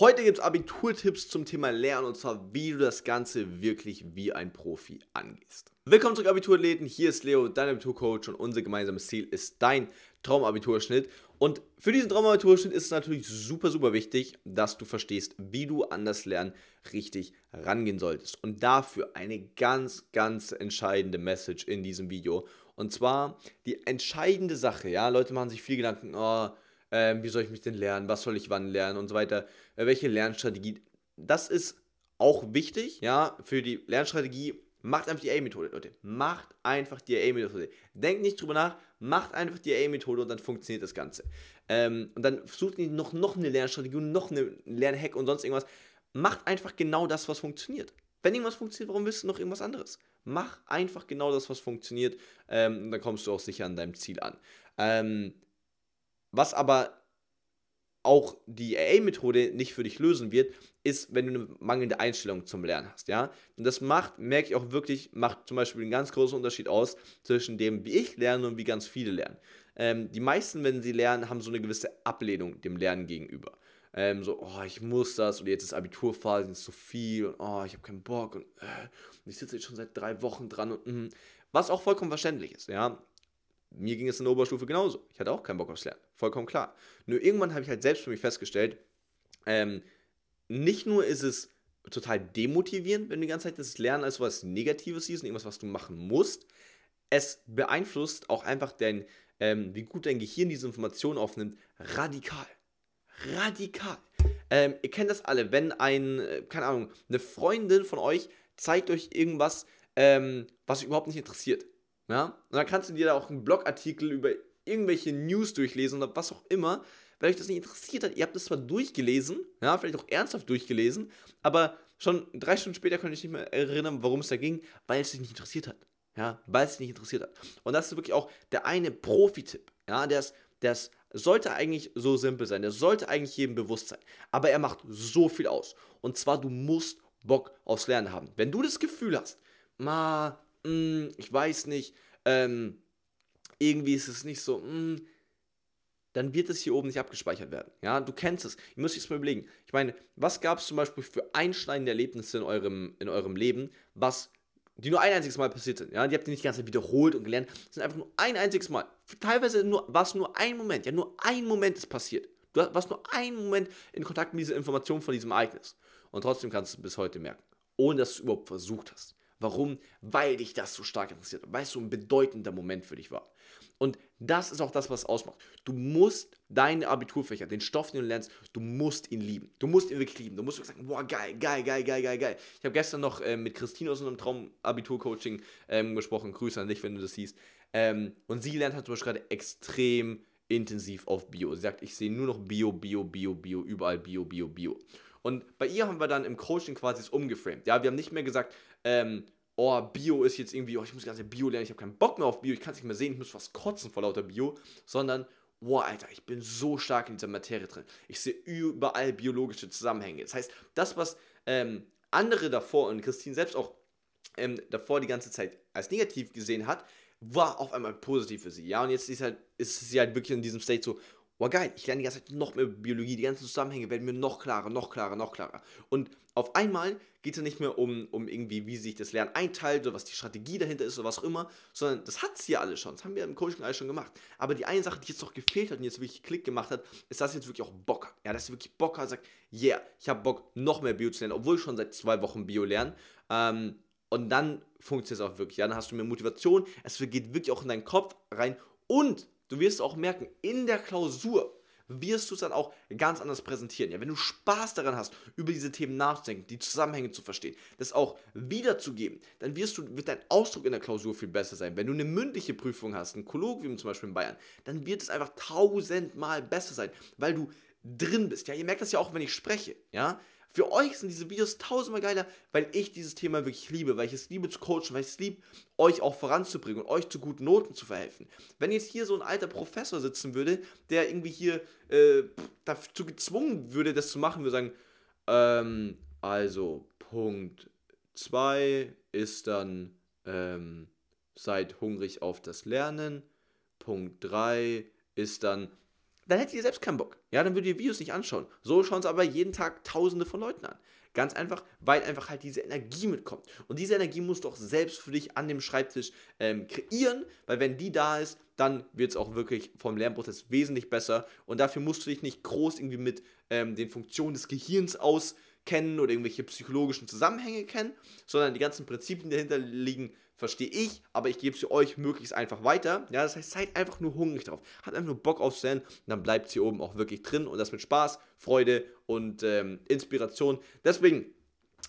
Heute gibt es Abiturtipps zum Thema Lernen und zwar, wie du das Ganze wirklich wie ein Profi angehst. Willkommen zurück, Abiturathleten. Hier ist Leo, dein Abiturcoach und unser gemeinsames Ziel ist dein Traumabiturschnitt. Und für diesen Traumabiturschnitt ist es natürlich super, super wichtig, dass du verstehst, wie du an das Lernen richtig rangehen solltest. Und dafür eine ganz, ganz entscheidende Message in diesem Video. Und zwar die entscheidende Sache, ja, Leute machen sich viel Gedanken, oh, ähm, wie soll ich mich denn lernen? Was soll ich wann lernen und so weiter? Äh, welche Lernstrategie? Das ist auch wichtig, ja, für die Lernstrategie. Macht einfach die A-Methode, Leute. Macht einfach die A-Methode. Denkt nicht drüber nach, macht einfach die A-Methode und dann funktioniert das Ganze. Ähm, und dann sucht nicht noch, noch eine Lernstrategie und noch einen Lernhack und sonst irgendwas. Macht einfach genau das, was funktioniert. Wenn irgendwas funktioniert, warum willst du noch irgendwas anderes? Mach einfach genau das, was funktioniert. Ähm, und dann kommst du auch sicher an deinem Ziel an. Ähm, was aber auch die AA-Methode nicht für dich lösen wird, ist, wenn du eine mangelnde Einstellung zum Lernen hast, ja. Und das macht, merke ich auch wirklich, macht zum Beispiel einen ganz großen Unterschied aus zwischen dem, wie ich lerne und wie ganz viele lernen. Ähm, die meisten, wenn sie lernen, haben so eine gewisse Ablehnung dem Lernen gegenüber. Ähm, so, oh, ich muss das und jetzt ist Abiturphase, jetzt ist so viel und oh, ich habe keinen Bock und, äh, und ich sitze jetzt schon seit drei Wochen dran und, mh. Mm. was auch vollkommen verständlich ist, ja. Mir ging es in der Oberstufe genauso. Ich hatte auch keinen Bock aufs Lernen. Vollkommen klar. Nur irgendwann habe ich halt selbst für mich festgestellt, ähm, nicht nur ist es total demotivierend, wenn du die ganze Zeit das Lernen als was Negatives siehst und irgendwas, was du machen musst. Es beeinflusst auch einfach dein, ähm, wie gut dein Gehirn diese Informationen aufnimmt, radikal. Radikal. Ähm, ihr kennt das alle, wenn ein, äh, keine Ahnung, eine Freundin von euch zeigt euch irgendwas, ähm, was euch überhaupt nicht interessiert. Ja? Und dann kannst du dir da auch einen Blogartikel über irgendwelche News durchlesen oder was auch immer. weil euch das nicht interessiert hat, ihr habt das zwar durchgelesen, ja, vielleicht auch ernsthaft durchgelesen, aber schon drei Stunden später konnte ich nicht mehr erinnern, worum es da ging, weil es dich nicht interessiert hat. Ja, weil es dich nicht interessiert hat. Und das ist wirklich auch der eine Profi-Tipp. Ja, der ist, der ist sollte eigentlich so simpel sein. Der sollte eigentlich jedem bewusst sein. Aber er macht so viel aus. Und zwar, du musst Bock aufs Lernen haben. Wenn du das Gefühl hast, ma, mh, hm, ich weiß nicht, ähm, irgendwie ist es nicht so, mh, hm, dann wird es hier oben nicht abgespeichert werden. Ja, du kennst es. Ihr müsst euch mal überlegen. Ich meine, was gab es zum Beispiel für einschneidende Erlebnisse in eurem, in eurem Leben, was, die nur ein einziges Mal passiert sind? Ja, die habt ihr nicht die ganze Zeit wiederholt und gelernt. Das sind einfach nur ein einziges Mal. Teilweise nur, war es nur ein Moment. Ja, nur ein Moment ist passiert. Du warst nur einen Moment in Kontakt mit dieser Information von diesem Ereignis. Und trotzdem kannst du es bis heute merken, ohne dass du es überhaupt versucht hast. Warum? Weil dich das so stark interessiert hat, weil es so ein bedeutender Moment für dich war. Und das ist auch das, was es ausmacht. Du musst deine Abiturfächer, den Stoff, den du lernst, du musst ihn lieben. Du musst ihn wirklich lieben. Du musst sagen, boah, geil, geil, geil, geil, geil, geil. Ich habe gestern noch äh, mit Christine aus unserem Traum-Abitur-Coaching ähm, gesprochen. Grüße an dich, wenn du das siehst. Ähm, und sie lernt halt zum Beispiel gerade extrem intensiv auf Bio. Sie sagt, ich sehe nur noch Bio, Bio, Bio, Bio, überall Bio, Bio, Bio. Und bei ihr haben wir dann im Coaching quasi es umgeframed. Ja, wir haben nicht mehr gesagt, ähm, oh, Bio ist jetzt irgendwie, oh, ich muss ganz Bio lernen, ich habe keinen Bock mehr auf Bio, ich kann es nicht mehr sehen, ich muss was kotzen vor lauter Bio, sondern, wow, oh, Alter, ich bin so stark in dieser Materie drin. Ich sehe überall biologische Zusammenhänge. Das heißt, das, was ähm, andere davor und Christine selbst auch ähm, davor die ganze Zeit als negativ gesehen hat, war auf einmal positiv für sie. Ja, und jetzt ist, halt, ist sie halt wirklich in diesem State so, oh geil, ich lerne die ganze Zeit noch mehr Biologie, die ganzen Zusammenhänge werden mir noch klarer, noch klarer, noch klarer. Und auf einmal geht es ja nicht mehr um, um irgendwie, wie sich das Lernen einteilt oder was die Strategie dahinter ist oder was auch immer, sondern das hat es ja alles schon, das haben wir im Coaching alles schon gemacht. Aber die eine Sache, die jetzt noch gefehlt hat und jetzt wirklich Klick gemacht hat, ist, dass ich jetzt wirklich auch Bock hat. Ja, dass ich wirklich Bock hat und sagt, yeah, ich habe Bock, noch mehr Bio zu lernen, obwohl ich schon seit zwei Wochen Bio lerne. Ähm, und dann funktioniert es auch wirklich. Ja, dann hast du mehr Motivation, es geht wirklich auch in deinen Kopf rein und Du wirst auch merken, in der Klausur wirst du es dann auch ganz anders präsentieren. Ja, wenn du Spaß daran hast, über diese Themen nachzudenken, die Zusammenhänge zu verstehen, das auch wiederzugeben, dann wirst du, wird dein Ausdruck in der Klausur viel besser sein. Wenn du eine mündliche Prüfung hast, ein Kolloquium zum Beispiel in Bayern, dann wird es einfach tausendmal besser sein, weil du drin bist. Ja, ihr merkt das ja auch, wenn ich spreche. Ja, für euch sind diese Videos tausendmal geiler, weil ich dieses Thema wirklich liebe, weil ich es liebe zu coachen, weil ich es liebe, euch auch voranzubringen und euch zu guten Noten zu verhelfen. Wenn jetzt hier so ein alter Professor sitzen würde, der irgendwie hier äh, dazu gezwungen würde, das zu machen, würde sagen, ähm, also Punkt 2 ist dann, ähm, seid hungrig auf das Lernen. Punkt 3 ist dann, dann hättet ihr selbst keinen Bock. Ja, dann würdet ihr Videos nicht anschauen. So schauen es aber jeden Tag Tausende von Leuten an. Ganz einfach, weil einfach halt diese Energie mitkommt. Und diese Energie musst du auch selbst für dich an dem Schreibtisch ähm, kreieren, weil wenn die da ist, dann wird es auch wirklich vom Lernprozess wesentlich besser. Und dafür musst du dich nicht groß irgendwie mit ähm, den Funktionen des Gehirns aus kennen oder irgendwelche psychologischen Zusammenhänge kennen, sondern die ganzen Prinzipien, die dahinter liegen, verstehe ich, aber ich gebe sie euch möglichst einfach weiter. Ja, das heißt, seid einfach nur hungrig drauf, habt einfach nur Bock auf Zen, dann bleibt sie oben auch wirklich drin und das mit Spaß, Freude und ähm, Inspiration. Deswegen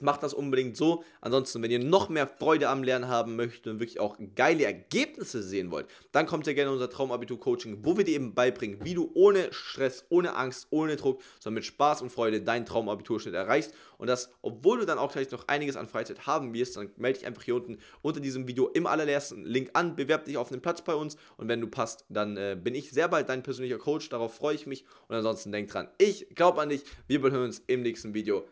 Macht das unbedingt so. Ansonsten, wenn ihr noch mehr Freude am Lernen haben möchtet und wirklich auch geile Ergebnisse sehen wollt, dann kommt ihr gerne in unser Traumabitur-Coaching, wo wir dir eben beibringen, wie du ohne Stress, ohne Angst, ohne Druck, sondern mit Spaß und Freude deinen Traumabiturschnitt erreichst. Und das, obwohl du dann auch gleich noch einiges an Freizeit haben wirst, dann melde dich einfach hier unten unter diesem Video im allerersten Link an, bewerb dich auf einen Platz bei uns und wenn du passt, dann äh, bin ich sehr bald dein persönlicher Coach. Darauf freue ich mich. Und ansonsten denk dran, ich glaube an dich. Wir hören uns im nächsten Video.